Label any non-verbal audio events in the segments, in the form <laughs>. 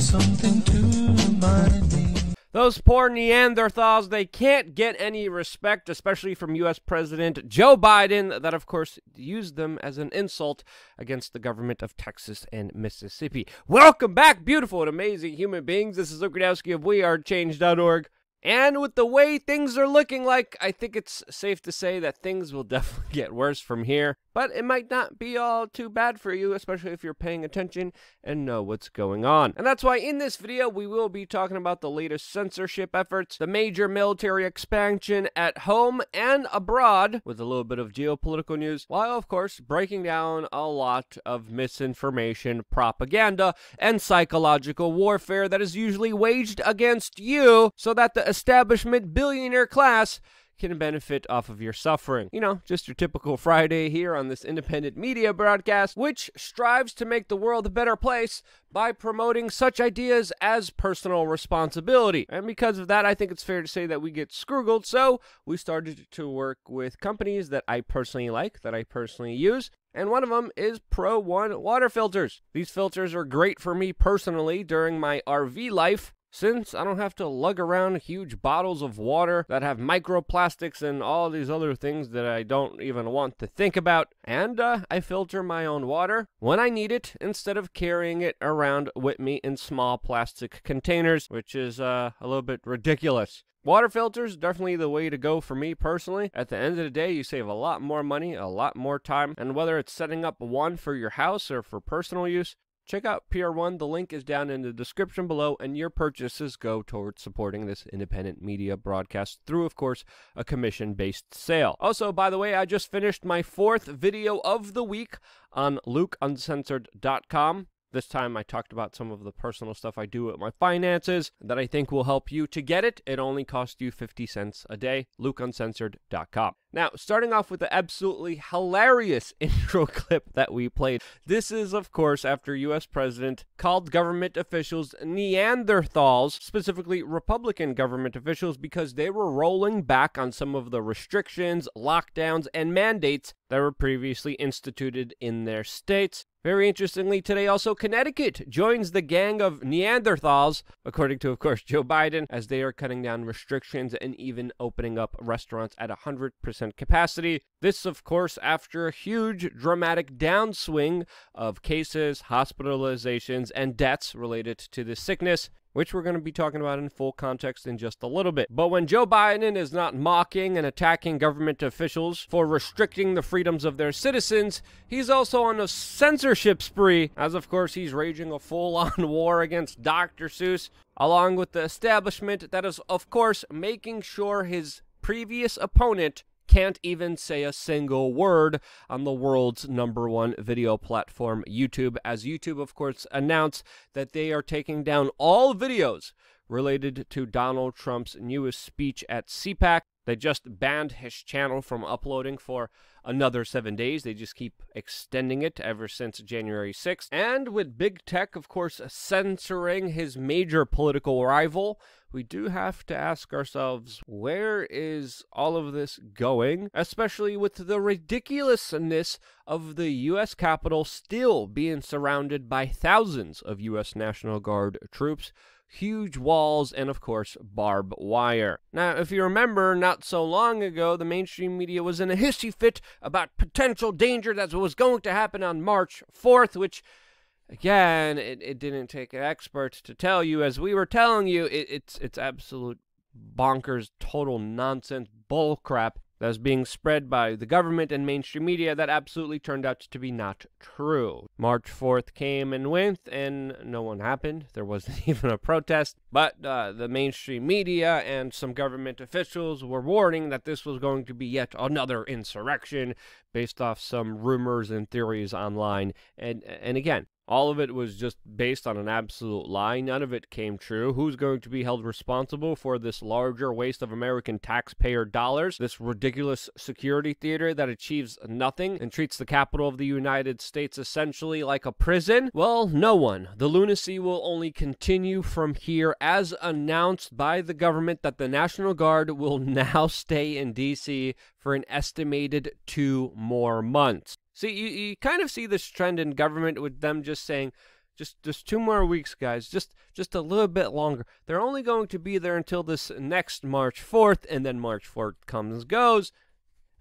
something to remind me. Those poor Neanderthals, they can't get any respect, especially from U.S. President Joe Biden, that of course used them as an insult against the government of Texas and Mississippi. Welcome back, beautiful and amazing human beings. This is Luke Radowski of WeAreChange.org. And with the way things are looking like, I think it's safe to say that things will <laughs> definitely get worse from here. But it might not be all too bad for you, especially if you're paying attention and know what's going on. And that's why in this video, we will be talking about the latest censorship efforts, the major military expansion at home and abroad, with a little bit of geopolitical news, while of course breaking down a lot of misinformation, propaganda, and psychological warfare that is usually waged against you so that the establishment billionaire class can benefit off of your suffering. You know, just your typical Friday here on this independent media broadcast, which strives to make the world a better place by promoting such ideas as personal responsibility. And because of that, I think it's fair to say that we get scroogled, so we started to work with companies that I personally like, that I personally use, and one of them is Pro One water filters. These filters are great for me personally during my RV life since I don't have to lug around huge bottles of water that have microplastics and all these other things that I don't even want to think about. And uh, I filter my own water when I need it instead of carrying it around with me in small plastic containers, which is uh, a little bit ridiculous. Water filters definitely the way to go for me personally. At the end of the day, you save a lot more money, a lot more time, and whether it's setting up one for your house or for personal use, Check out PR1. The link is down in the description below, and your purchases go towards supporting this independent media broadcast through, of course, a commission based sale. Also, by the way, I just finished my fourth video of the week on lukeuncensored.com. This time I talked about some of the personal stuff I do with my finances that I think will help you to get it. It only costs you 50 cents a day. LukeUncensored.com. Now, starting off with the absolutely hilarious <laughs> intro clip that we played. This is, of course, after U.S. President called government officials Neanderthals, specifically Republican government officials, because they were rolling back on some of the restrictions, lockdowns, and mandates that were previously instituted in their states. Very interestingly, today also Connecticut joins the gang of Neanderthals, according to, of course, Joe Biden, as they are cutting down restrictions and even opening up restaurants at 100% capacity. This, of course, after a huge dramatic downswing of cases, hospitalizations, and deaths related to the sickness which we're going to be talking about in full context in just a little bit. But when Joe Biden is not mocking and attacking government officials for restricting the freedoms of their citizens, he's also on a censorship spree, as of course he's raging a full on <laughs> war against Dr. Seuss, along with the establishment that is, of course, making sure his previous opponent can't even say a single word on the world's number one video platform, YouTube, as YouTube, of course, announced that they are taking down all videos related to Donald Trump's newest speech at CPAC. They just banned his channel from uploading for another seven days. They just keep extending it ever since January 6th. And with big tech, of course, censoring his major political rival, we do have to ask ourselves where is all of this going, especially with the ridiculousness of the U.S. Capitol still being surrounded by thousands of U.S. National Guard troops huge walls, and of course, barbed wire. Now, if you remember, not so long ago, the mainstream media was in a hissy fit about potential danger that was going to happen on March 4th, which again, it, it didn't take an expert to tell you. As we were telling you, it, it's it's absolute bonkers, total nonsense, bull crap that was being spread by the government and mainstream media that absolutely turned out to be not true. March 4th came and went, and no one happened. There wasn't <laughs> even a protest. But uh, the mainstream media and some government officials were warning that this was going to be yet another insurrection based off some rumors and theories online. And, and again, all of it was just based on an absolute lie. None of it came true. Who's going to be held responsible for this larger waste of American taxpayer dollars, this ridiculous security theater that achieves nothing and treats the capital of the United States essentially like a prison? Well, no one. The lunacy will only continue from here as announced by the government that the National Guard will <laughs> now stay in D.C. for an estimated two more months. See, you, you kind of see this trend in government with them just saying, just just two more weeks, guys. Just just a little bit longer. They're only going to be there until this next March 4th, and then March 4th comes and goes.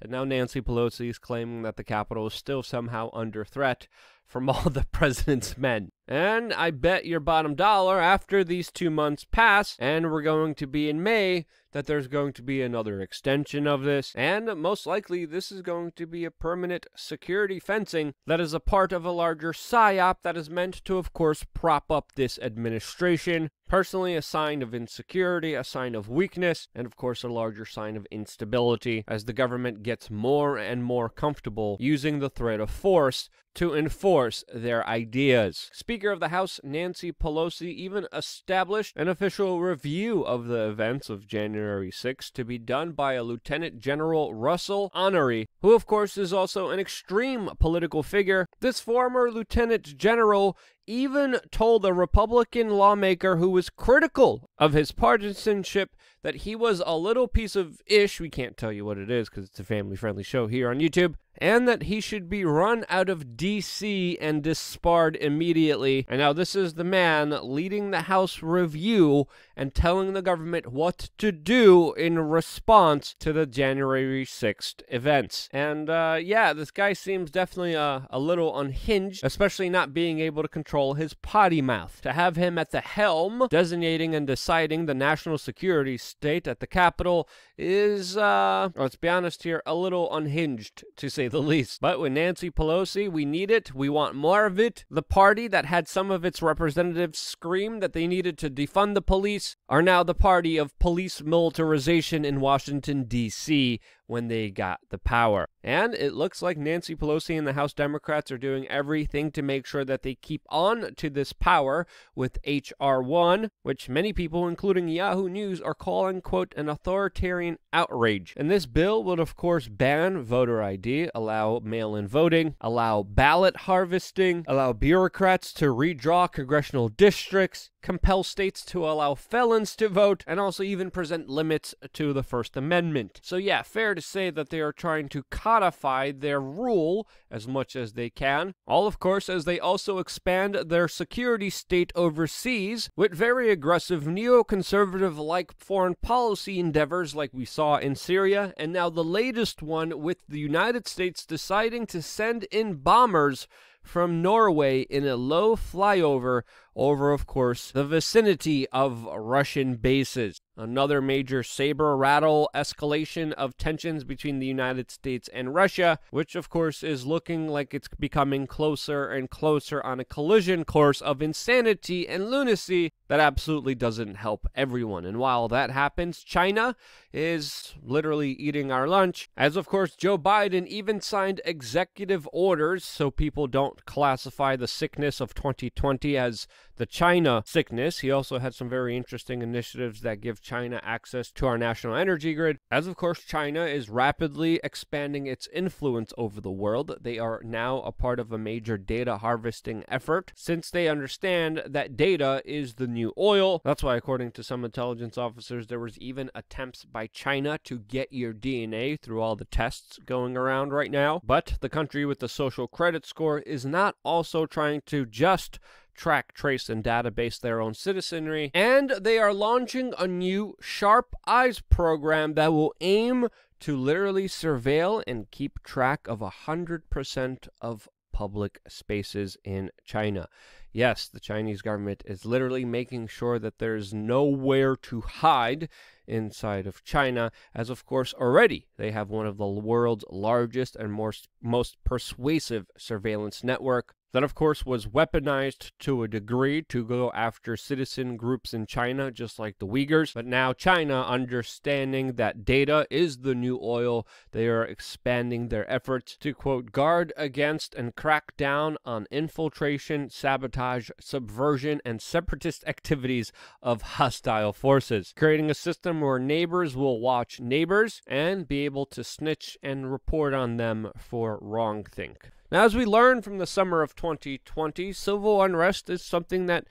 And now Nancy Pelosi is claiming that the Capitol is still somehow under threat from all <laughs> the president's men. And I bet your bottom dollar after these two months pass, and we're going to be in May, that there's going to be another extension of this. And most likely, this is going to be a permanent security fencing that is a part of a larger psyop that is meant to, of course, prop up this administration. Personally, a sign of insecurity, a sign of weakness, and of course, a larger sign of instability as the government gets more and more comfortable using the threat of force to enforce their ideas. Speaking Speaker of the House Nancy Pelosi even established an official review of the events of January 6 to be done by a Lieutenant General Russell Honore, who, of course, is also an extreme political figure. This former Lieutenant General even told a Republican lawmaker who was critical of his partisanship that he was a little piece of ish. We can't tell you what it is because it's a family friendly show here on YouTube and that he should be run out of D.C. and disbarred immediately. And now, this is the man leading the House review and telling the government what to do in response to the January 6th events. And uh, yeah, this guy seems definitely a, uh, a little unhinged, especially not being able to control his potty mouth. To have him at the helm, designating and deciding the national security state at the Capitol, is, uh, let's be honest here, a little unhinged, to say the least. But with Nancy Pelosi, we need it. We want more of it. The party that had some of its representatives scream that they needed to defund the police are now the party of police militarization in Washington, D.C., when they got the power. And it looks like Nancy Pelosi and the House Democrats are doing everything to make sure that they keep on to this power with H.R. 1, which many people, including Yahoo News, are calling, quote, an authoritarian outrage. And this bill would, of course, ban voter ID, allow mail in voting, allow ballot harvesting, allow bureaucrats to redraw congressional districts, compel states to allow felons to vote, and also even present limits to the First Amendment. So, yeah, fair to say that they are trying to codify their rule as much as they can. All, of course, as they also expand their security state overseas with very aggressive neoconservative like foreign policy endeavors, like we saw in Syria, and now the latest one with the United States deciding to send in bombers from Norway in a low flyover over, of course, the vicinity of Russian bases. Another major saber rattle escalation of tensions between the United States and Russia, which of course is looking like it's becoming closer and closer on a collision course of insanity and lunacy that absolutely doesn't help everyone. And while that happens, China is literally eating our lunch, as of course Joe Biden even signed executive orders so people don't classify the sickness of 2020 as the China sickness. He also had some very interesting initiatives that give China access to our national energy grid. As of course, China is rapidly expanding its influence over the world. They are now a part of a major data harvesting effort since they understand that data is the new oil. That's why, according to some intelligence officers, there was even attempts by China to get your DNA through all the tests going around right now. But the country with the social credit score is not also trying to just track, trace, and database their own citizenry. And they are launching a new Sharp Eyes program that will aim to literally surveil and keep track of 100% of public spaces in China. Yes, the Chinese government is literally making sure that there's nowhere to hide inside of China, as of course already they have one of the world's largest and most, most persuasive surveillance network that, of course, was weaponized to a degree to go after citizen groups in China, just like the Uyghurs. But now, China, understanding that data is the new oil, they are expanding their efforts to, quote, guard against and crack down on infiltration, sabotage, subversion, and separatist activities of hostile forces, creating a system where neighbors will watch neighbors and be able to snitch and report on them for wrongthink. Now, as we learn from the summer of 2020, civil unrest is something that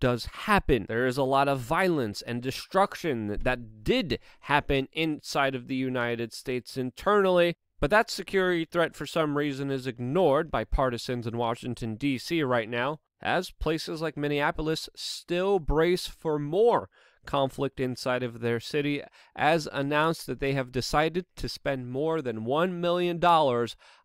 does happen. There is a lot of violence and destruction that did happen inside of the United States internally. But that security threat, for some reason, is ignored by partisans in Washington, D.C. right now, as places like Minneapolis still brace for more conflict inside of their city, as announced that they have decided to spend more than $1 million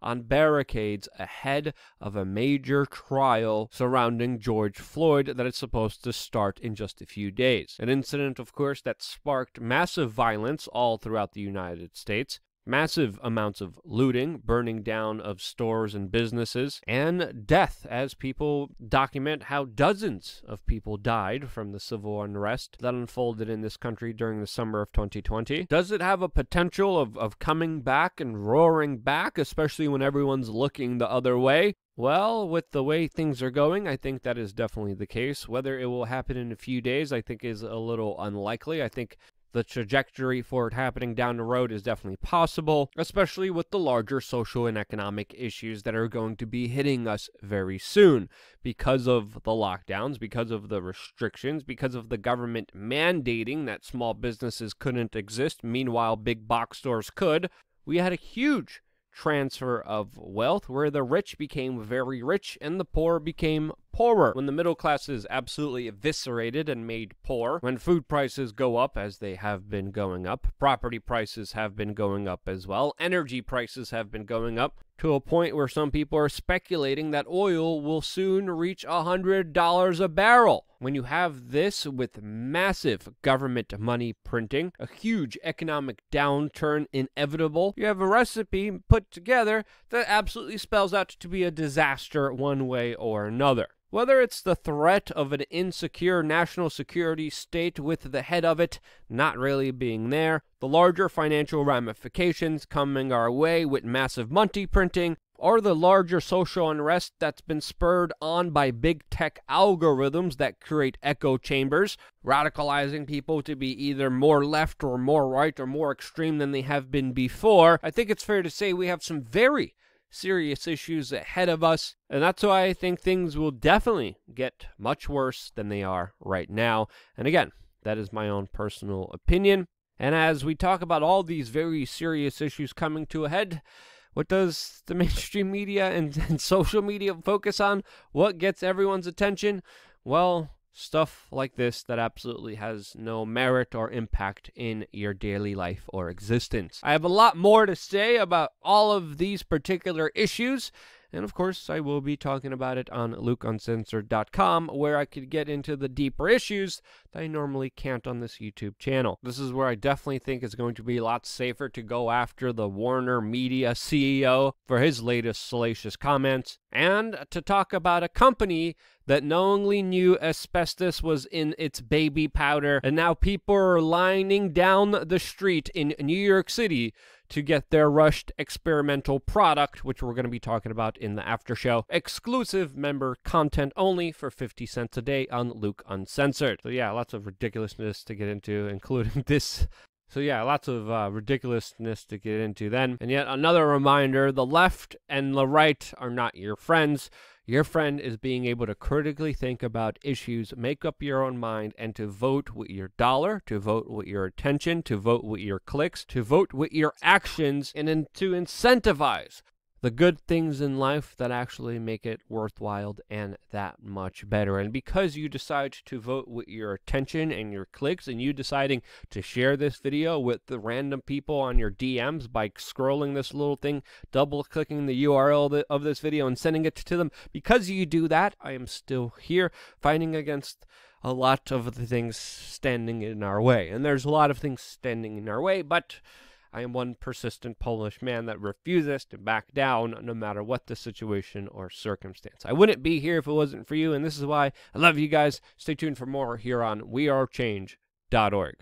on barricades ahead of a major trial surrounding George Floyd that is supposed to start in just a few days. An incident, of course, that sparked massive violence all throughout the United States massive amounts of looting, burning down of stores and businesses, and death as people document how dozens of people died from the civil unrest that unfolded in this country during the summer of 2020. Does it have a potential of, of coming back and roaring back, especially when everyone's looking the other way? Well, with the way things are going, I think that is definitely the case. Whether it will happen in a few days, I think is a little unlikely. I think the trajectory for it happening down the road is definitely possible, especially with the larger social and economic issues that are going to be hitting us very soon because of the lockdowns, because of the restrictions, because of the government mandating that small businesses couldn't exist. Meanwhile, big box stores could. We had a huge transfer of wealth where the rich became very rich and the poor became poorer, when the middle class is absolutely eviscerated and made poor, when food prices go up as they have been going up, property prices have been going up as well, energy prices have been going up, to a point where some people are speculating that oil will soon reach $100 a barrel. When you have this with massive government money printing, a huge economic downturn inevitable, you have a recipe put together that absolutely spells out to be a disaster one way or another. Whether it's the threat of an insecure national security state with the head of it not really being there, the larger financial ramifications coming our way with massive money printing, or the larger social unrest that's been spurred on by big tech algorithms that create echo chambers, radicalizing people to be either more left or more right or more extreme than they have been before, I think it's fair to say we have some very serious issues ahead of us. And that's why I think things will definitely get much worse than they are right now. And again, that is my own personal opinion. And as we talk about all these very serious issues coming to a head, what does the <laughs> mainstream media and, and social media focus on? What gets everyone's attention? Well, stuff like this that absolutely has no merit or impact in your daily life or existence. I have a lot more to say about all of these particular issues and of course, I will be talking about it on lukeuncensored.com, where I could get into the deeper issues that I normally can't on this YouTube channel. This is where I definitely think it's going to be a lot safer to go after the Warner Media CEO for his latest salacious comments and to talk about a company that knowingly knew asbestos was in its baby powder, and now people are lining down the street in New York City to get their rushed experimental product, which we're going to be talking about in the after show. Exclusive member content only for 50 cents a day on Luke Uncensored. So, yeah, lots of ridiculousness to get into, <laughs> including this so, yeah, lots of uh, ridiculousness to get into then. And yet another reminder the left and the right are not your friends. Your friend is being able to critically think about issues, make up your own mind, and to vote with your dollar, to vote with your attention, to vote with your clicks, to vote with your actions, and to incentivize the good things in life that actually make it worthwhile and that much better. And because you decide to vote with your attention and your clicks, and you deciding to share this video with the random people on your DMs by scrolling this little thing, double clicking the URL of this video and sending it to them, because you do that, I am still here fighting against a lot of the things standing in our way. And there's a lot of things standing in our way, but I am one persistent Polish man that refuses to back down no matter what the situation or circumstance. I wouldn't be here if it wasn't for you, and this is why I love you guys. Stay tuned for more here on wearechange.org.